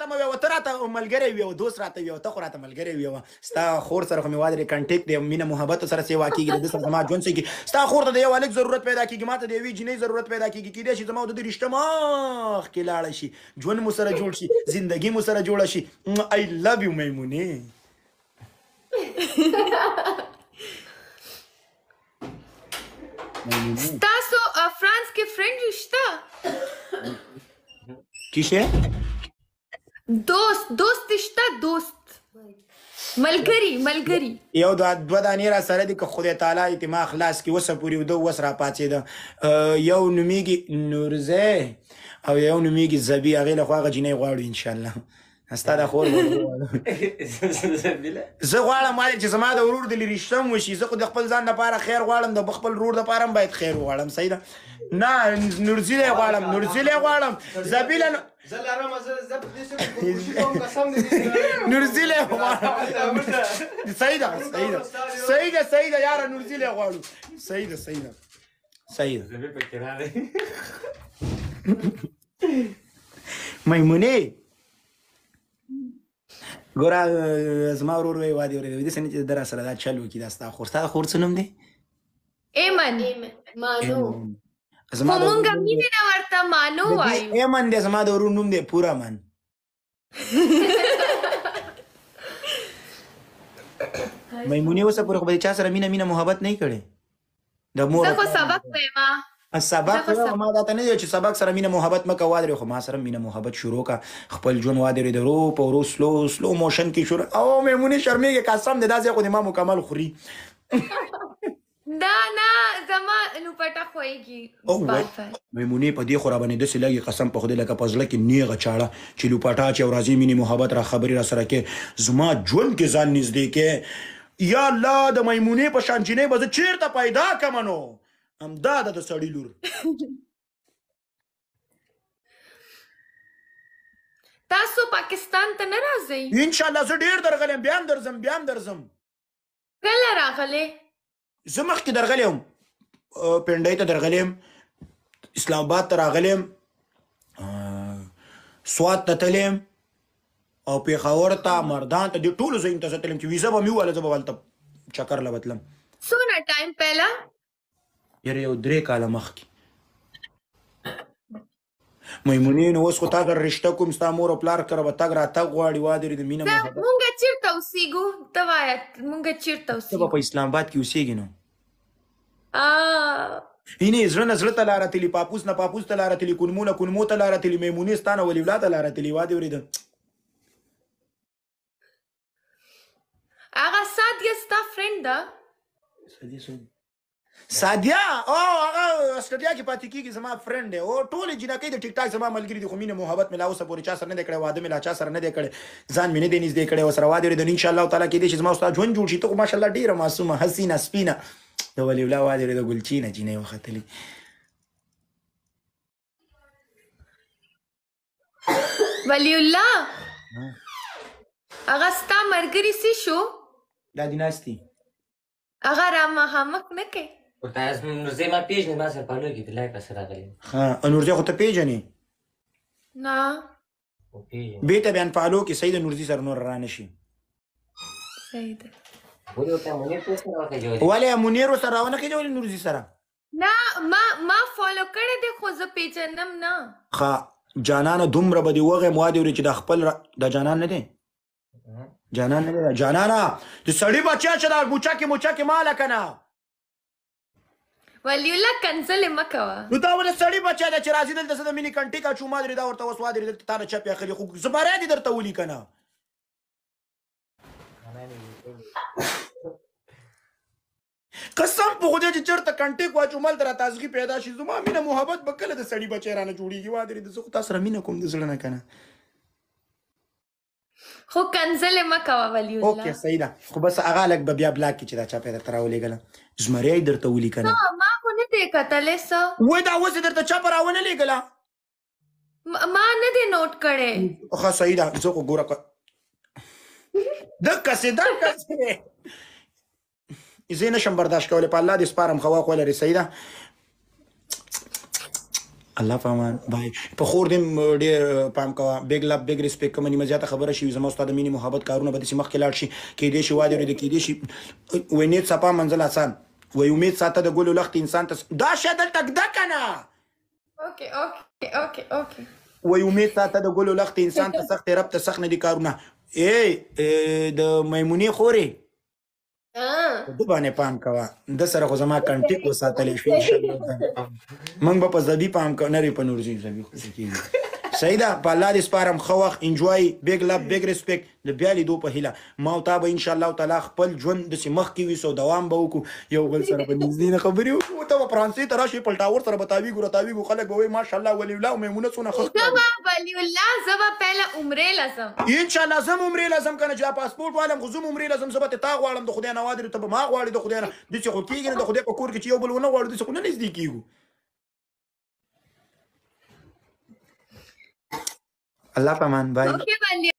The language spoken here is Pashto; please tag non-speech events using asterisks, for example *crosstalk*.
راته مې وته راته ملګری وي او دوست راته وي او ته خو راته ملګری وي ستا خور سره خو مې وادرې کنټیکټ دی مینه محبت سره سیوا کیږي د سره زما ژوند کې ستا خور ته د یو الګ ضرورت پیدا کیږي ماته د یوې جنې ضرورت پیدا کیږي کیدای شي زما د رښتیا مخ کې لاړ شي ژوند مو سره جوړ شي زندگی مو سره جوړ شي آی لوف یو میمونې ستاسو فرانس کې فرند شته کیشه دوست دوست شته دوست ملګری ملګری یو د دوه دانې را سره دي که خدای تعالی اعتما خلاص کی وسه پوری ودو وس را پاتې ده یو نومیږي نورزه او یو نومیږي زبی هغه له خواغه جنې غواړو ان شاء الله ستا د خور *laughs* زه غواړم مال چې زما د ورور د لریشتم وشي زه خو د خپل ځان لپاره خیر غواړم د خپل ورور لپاره باید خیر غواړم صحیح ده نه نورزیله غواړم نورزیله غواړم زبیله زلارم زه زه په دې څه کوشش کوم قسم دې نورزی له ما صحیح ده صحیح ده صحیح ده صحیح ده یار نورزی له غواړو صحیح ده صحیح ده صحیح ده زه په کراره میمونې ګوره زما ورور وی وادي ورې دې سن چې درا سره دا چلو کې دا ستا خور ستا خور څه نوم دی ایمن مانو زما مونږه مینه نه ورته مانو وایو ایمن دې زما د ورور نوم دی پورا من *laughs* میمونې اوسه پورې خو به چا سره مینه مینه محبت نه کړي د مور زه خو سبق وایم سبق ما دا ته نه دی چې سبق سره مینه محبت مکه وادرې خو ما سره مینه محبت شروع کا خپل جون وادرې درو په ورو سلو سلو موشن کې شروع او میمونې شرمېږي قسم دې داسې خو دې ما مکمل خوري نو پټه خوېږي او میمونې په دې خورا باندې د سلګي قسم په خوده لکه پزړه کې نیغه چاړه چې لو پټا چې ورځي مینه محبت را خبري را سره کې زما ژوند کې ځان نږدې کې یا الله د میمونې په شان جنې بز چیرته پیدا کمنو امدا د سړی لور *laughs* تاسو پاکستان ته نه راځئ ان شاء الله زه ډیر درغلم بیا درځم بیا درځم کله راغلې زه مخکې درغلی وم پنډۍ ته درغلم اسلام آباد ته راغلم سوات ته تلم او پیښور ته مردان ته د ټولو ځایونو ته تلم چې ویزه به مې وله زه به هلته چکر له بتلم څومره ټایم پهله یاره یو درې کاله مخکې میمونې نو اوس خو تا در رشته کوم ستا مور او پلار کره به تګ راتګ غواړي وادرې د مینه مونږ چېرته اوسېږو ته وایه مونږ چېرته اوسېږو ته به په اسلام آباد کې اوسېږي نو اینې زړه نه زړه ته لاره تلي پاپوس نه پاپوس ته لاره تلي کونمو نه کونمو ته لاره تلي میمونې ستا نه ولي ولا ته لاره تلي وادې اورېده هغه سادیه ستا فرینډ ده سادیه څوک سادیا او هغه استرالیا کې پاتې کیږي زما فرند دی او ټول جنکې د ټیک ټاک زما ملګری دي خو مینه محبت مې لا اوسه پورې چا سره نه دی کړی واده مې لا چا سره نه دی کړی ځان مې نه دی نږدې کړی وسره واده لري د ان شاء الله تعالی کې دې چې زما استاد ژوند جوړ شي ته ماشاء الله ډیره معصومه حسینه سپینه د ولي الله وادي د ګلچی نه جینې وختلې ولی الله هغه ستا مرګري سي شو دا دیناستی هغه را مخامخ نه کوي ورته از نورځې ما پیژنې ما سره پالو کې بلای پسې راغلی ها نورځې خو ته پیژنې نه بیته بیان پالو کې سید نورځي سره نور را نشي سید ولې منیر سره ونه کې جوړ نورزي سره نه ما ما فالو کړی دی خو زه پیژنم نه ښه جانانه دومره به دې وغه مواد وري چې د خپل د جانان نه دی جانان نه دی جانانه د سړی بچا چې د موچا کې موچا کې مال کنه ولیولا کنسل مکوا نو دا ول سړی بچا د چرازی دلته سره مینی کنټی کا چوما درې دا ورته وسوا درې دلته تانه چپی اخلي خو زبره دي درته ولي کنه قسم په خدای چې چرته کنټیک واچومل تر تازګي پیدا شي زما مینه محبت به کله د سړی بچی رانه جوړیږي وا درې د زخ تاسو رمینه کوم د زړه نه کنه خو کنزل ما کوا ولی الله اوکې صحیح ده خو بس هغه لک بیا بلاک کې چې دا چا پیدا تراولې غلا زمری درته ولي کنه ما خو نه دی کتلې سو وې دا اوس درته چا پراونه لګلا ما نه دی نوٹ کړي خو صحیح ده زه کو ګوره د کسې د کسې زه نشم برداشت کولای په الله دې سپارم خواق ولري سیدا الله پامان بای په خور دې ډېر پام کوه بیگ لاب بیگ ریسپیکټ کوم نیمه زیاته خبره شي زما استاد مینه محبت کارونه به دې مخ کې لاړ شي کې دې شي واده دې کې دې شي وینې صفه منزل آسان وې امید ساته د ګولو لخت انسان ته دا شه دلته کده کنه اوکي اوکي اوکي اوکي وې امید ساته د ګولو لخت انسان ته سخت رب ته سخت نه دي کارونه ای د میمونې خوري په باندې پام کوه د سره خو زما کنټیک وساتلی شو ان شاء الله موږ به په زبی پام کوو نه په نور زبی خو کیږي صحیح ده په الله دې سپارم خو وخت انجوای بیگ لب بیگ ریسپیکټ د بیا لیدو په هیله ما او تا به ان شاء الله تعالی خپل ژوند د مخ کې وسو دوام به وکړو یو بل سره په نږدې نه خبرې وکړو ته په فرانسې ته راشي په ټاور سره بتاوی ګور تاوی ګو خلک وای ماشاء الله ولی الله میمونه سونه خو زما ولی الله زما پهله عمره لازم ان شاء الله زم عمره لازم کنه چې پاسپورت والم غزم عمره لازم زبته تا غواړم د خدای نوادر ته ما غواړي د خدای نه د څه خو کېږي د خدای په کور کې چې یو بل ونه غواړي د څه نه نږدې کیږو అల్లా పమాన్ బాయ్